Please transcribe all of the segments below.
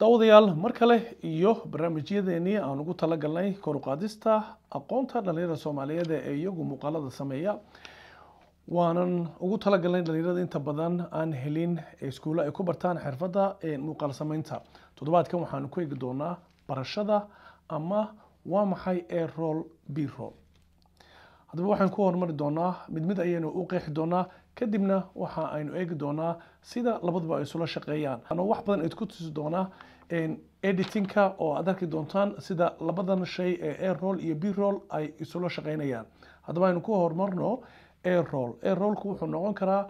daawadeyaal mar kale iyo barnaamijyadeenii aan ugu talagalnay galnay kor u aqoonta dhallinyarada soomaaliyeed ee iyagu muuqaalada sameeya waanan ugu tala galnay dhalinyarada inta badan aan helin iskuulle ay ku bartaan xirfadda muuqaal sameynta toddobaadkan waxaanu ku eegi doonaa barashada ama waa maxay ee rool b roll haddaba waxaan ku hormari doonaa mid mid ayaynu u qeexi doonaa kadibna waxa aynu eegi doonaa sida labaduba ay isula shaqeeyaan ano wax badan idku tusi doonaa editinka oo aad arki doontaan sida labadan shay ee airroll iyo b-roll ay isula shaqeynayaan haddaba aynu ku horumarno airroll airrollku wuxuu noqon karaa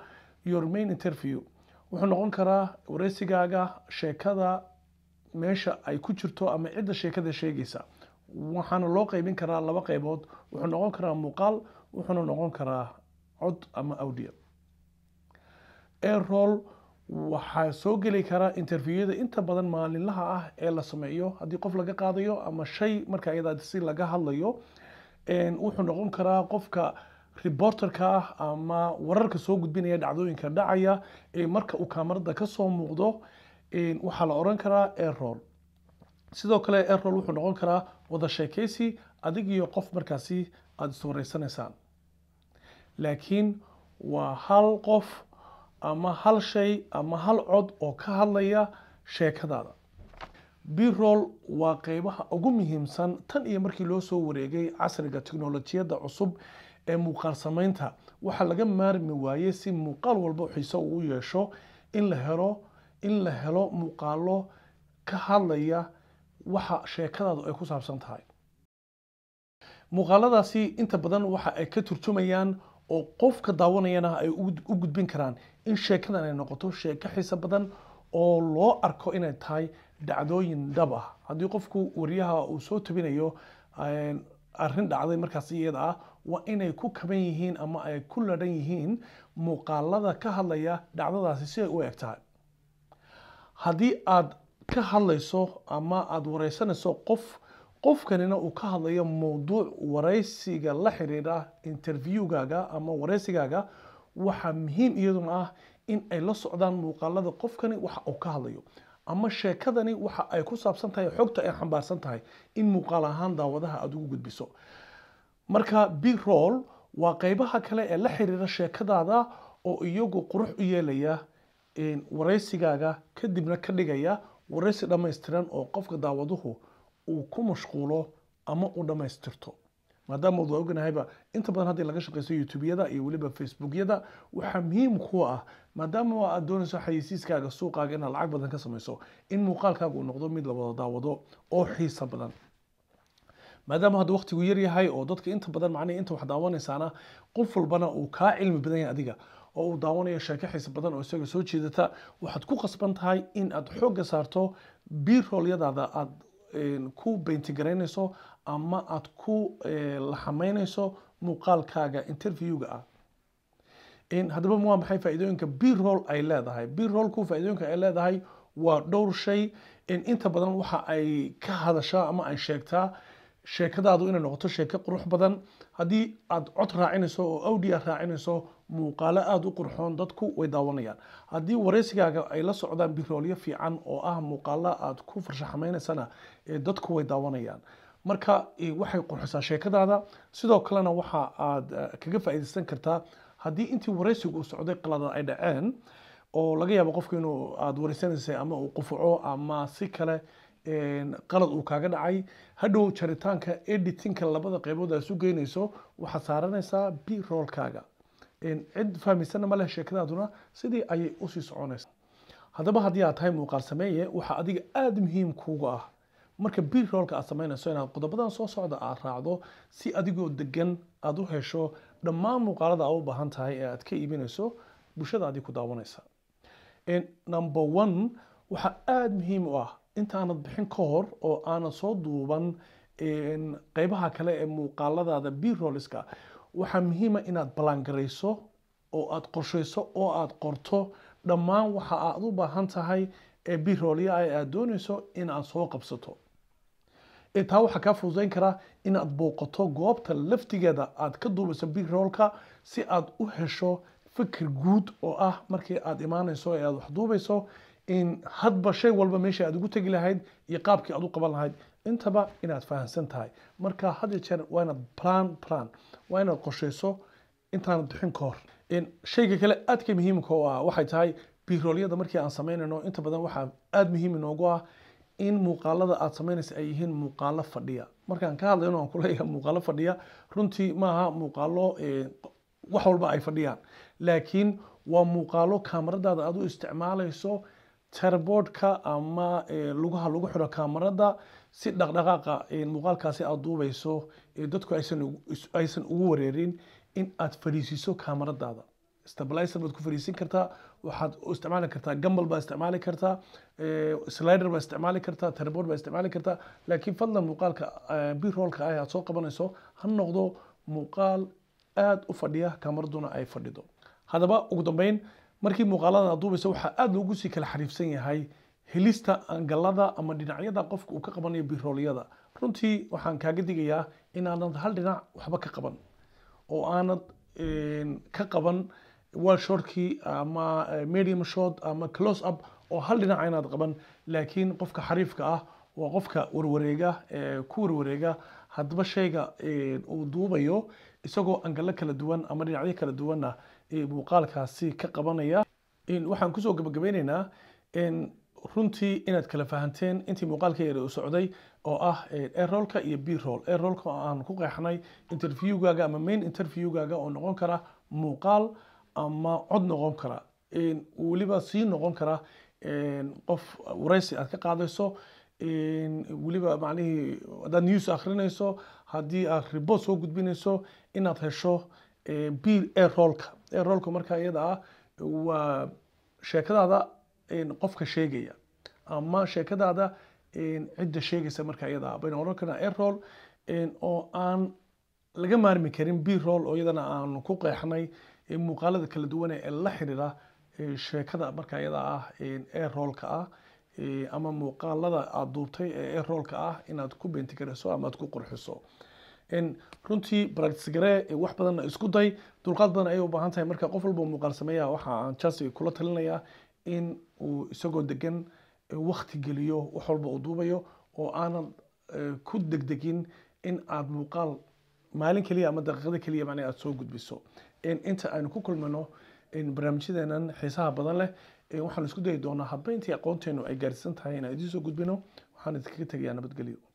your main interview wuxuu noqon karaa wareysigaaga sheekada meesha ay ku jirto ama cidda sheekada sheegaysa waxaana loo qeybin karaa laba qeybood wuxuu noqon karaa muuqaal wuxuuna noqon karaa cod ama audio airroll e waxaa soo geli kara interviewyada inta badan maalinlaha ah ee la sameeyo haddii qof laga qaadayo ama shay marka iyada laga hadlayo wuxuu noqon karaa qofka reporterka ah ama wararka soo gudbinaya dhacdooyinka dhacaya ee marka uu kaamarada kasoo muuqdo waxaa la oran karaa airroll e sidoo kale airroll e wuxuu noqon karaa wada sheekeysi adig iyo qof markaasi aada iswareysanaysaan laakiin waa hal qof ama hal shay ama hal cod oo ka hadlaya sheekadaada brol waa qeybaha ugu muhiimsan tan iyo markii loo soo wareegay casriga teknolojiyadda cusub ee muuqaal sameynta waxaa laga maarmi waayey si muuqaal walba xiise uu yeesho in la helo in la helo muuqaalo ka hadlaya waxa sheekadaadu ay ku saabsan tahay muuqaaladaasi inta badan waxa ay ka turjumayaan oo qofka daawanayana ay u gudbin karaan in sheekadan ay noqoto sheeko xiiso badan oo loo arko inay tahay dhacdooyin dhab ah haddii qofku wariyaha uu soo tabinayo arrin dhacday markaas iyada ah waa inay ku kaban yihiin ama ay ku ladhan yihiin muuqaalada ka hadlaya dhacdadaasi si ay u egtahay haddii aad ka hadlayso ama aada wareysanayso qof qofkanina uu ka hadlayo mowduuc waraysiga la xiriira interviewgaaga ama waraysigaaga waxaa muhiim iyaduna ah in ay la socdaan muuqaalada qofkani waxa uu ka hadlayo ama sheekadani waxa ay ku saabsan tahay xogta ay xambaarsan tahay in muuqaal ahaan daawadaha aada ugu gudbiso marka big roll waa qeybaha kale ee la xiriira sheekadaada oo iyagu qurux u yeelaya waraysigaaga kadibna ka dhigaya waraysi dhammaystiran oo qofka daawaduhu uu ku mashquulo ama u dhammaystirto maadaama ad waa inta badan haddii laga shaqeyso youtubeyada iyo weliba facebookyada waxaa muhiim kuu ah maadaama aad doonayso xayeysiiskaaga suuqaaga inaad lacag badan ka sameyso in muuqaalkaaga uu noqdo mid la daawado oo xiisa badan maadaama hadda waqtigu yar yahay oo dadka inta badan macnihi inta wax daawanaysaana qof walbana uu kaa cilmi badan yahay adiga oo uu daawanayo sheeko xiisa badan oo isaga soo jeedata waxaad ku qasban tahay in aad xoogga saarto biiroolyadaada aada ku beentigaraynayso ama aad ku eh, laxameynayso muuqaalkaaga interviewga ah haddaba waa maxay faa'iidooyinka brol ay leedahay b rollku faa'iidooyinka ay leedahay waa dhowr shay inta badan waxa ay ka hadashaa ama ay sheegtaa sheekadaadu inay noqoto sheeko qurux badan haddii aada cod raacinayso oo audia raacinayso muuqaalo aada u qurxoon dadku way daawanayaan haddii wareysigaaga ay la socdaan biroolyo fiican oo ah muuqaalo aada ku farshaxmaynaysana dadku way daawanayaan marka waxay qurxisaa sheekadaada sidoo kalena waxa aada kaga faa'iidaysan kartaa haddii intii wareysigu uu socday qalada ay dhaceen oo laga yaabo qofku inuu aada wareysanaysay ama uu qufuco ama si kale qalad uu kaaga dhacay hadhow jaritaanka editinka labada qeybood isu geynayso waxaad saaranaysaa b roolkaaga cid fahmaysana ma leh sheekadaaduna sidii ayay usii soconaysaa haddaba haddii aad tahay muuqaal sameeye waxaa adiga aada muhiim kuuga ah marka biroolka aad samaynayso inaad qodobadan soo socda aad raacdo si adigoo degan aada u hesho dhammaan muuqaalada aad u baahan tahay ee aad ka iibinayso bulshadaadii ku daawanaysa number one waxaa aada muhiim u ah intaanad bixin ka hor oo aanad soo duuban qeybaha kale ee muuqaaladaada biroliska waxaa muhiima inaad ballaangarayso oo aad qorshayso oo aad qorto dhammaan waxa aad u baahan tahay ee biroolya ah aad doonayso in aad soo qabsato taa waxaa kaa fududayn karaa inaad booqato goobta laftigeeda aad ka duubayso birolka si aad u hesho fikir guud oo ah markii aad imaanayso ee aad wax in hadba shay walba meesha aad ugu tegi lahayd iyo qaabkii aad u qaban lahayd intaba inaad fahamsan tahay marka hadiyo jeer waa inaad plan plan waa inaad qorshayso intaanad bixin ka hor shayga kale aadka muhiimka oo ah waxay tahay biiroolyada markii aan samaynayno inta badan waxaa aada muhiim inoogu ah in muuqaalada aad samaynaysa ay yihiin muuqaalo fadhiya markaan ka hadlayno aan kuleeyaha muuqaalo fadhiya runtii maaha muuqaalo eh, wax walba ay fadhiyaan laakiin waa muuqaalo kaamaradaada aad u isticmaalayso terboodhka ama eh, lugaha lagu xiro kaamarada si dhaqdhaqaaqa muuqaalkaasi aada duubayso ee dadku aysan ugu wareerin in aad fariisiiso kamaradaada stabilizer baad ku fariisin kartaa waxaad isticmaali kartaa gambal baa isticmaali kartaa slider baa isticmaali kartaa tarbord baa isticmaali kartaa laakiin fadlan muuqaalka biroolka ah aad soo qabanayso ha noqdo muuqaal aada u fadhiya kamaraduna ay fadhido haddaba ugu dambeyn markii muuqaaladan aad duubayso waxaa aada loogu sii kala xariifsan yahay helista angallada ama dhinacyada qofka uu ka qabanayo biroolyada runtii waxaan kaaga digayaa inaanad hal dhinac waxba ka qaban oo aanad ka qaban walshorkii ama eh, medium short ama close up oo hal dhinac aynaad qaban laakiin qofka xariifka ah waa qofka warwareega eh, ku warwareega haddaba shayga uu duubayo isagoo angallo kala duwan ama dhinacyo kala duwanna buuqaalkaasi ka qabanaya waxaan kusoo gabagabeyneynaa runtii inaad kala fahanteen intii muuqaalka yar u socday oo ah eh, airolka iyo b roll airolka oo aan ku qeexnay interviewgaaga ama main interviewgaaga oo noqon kara muuqaal ama cod noqon kara weliba sii noqon kara qof waraysi aad ka qaadayso weliba macnihii haddaad news akhrinayso haddii aad report soo gudbinayso inaad hesho eh, b airolka airolka marka iyada ah waa sheekadaada qofka sheegaya ama sheekadaada cidda sheegaysa marka iyada baynu oran karnaa airroll oo aan laga maarmi karin b roll oo iyadana aanu ku qeexnay muuqaalada kala duwan ee la xidhiidha sheekada marka iyada ah airrollka ah ama muuqaalada aada duubtay ee airrollka ah inaad ku beentikariso ama aad ku qurxiso runtii practice wax badanna isku day dulqaad badan ayay u baahan tahay marka qof walba muuqaal sameeya waxa aan chelsea kula talinayaa in uu isagoo degan eh, wakti geliyo wax walba uu duubayo oo aanad eh, ku degdegin in aad muuqaal maalin keliya ama daqiiqada keliya man aada soo gudbiso inta aynu ku kulmano barnaamijyadeenan xiisaha badan leh eh, waxaan isku dayi doonaa habeyntii aqoonteenu ay gaarsiisan tahay inaan idiin soo gudbino waxaan idinkaga tegayaa nabadgelyo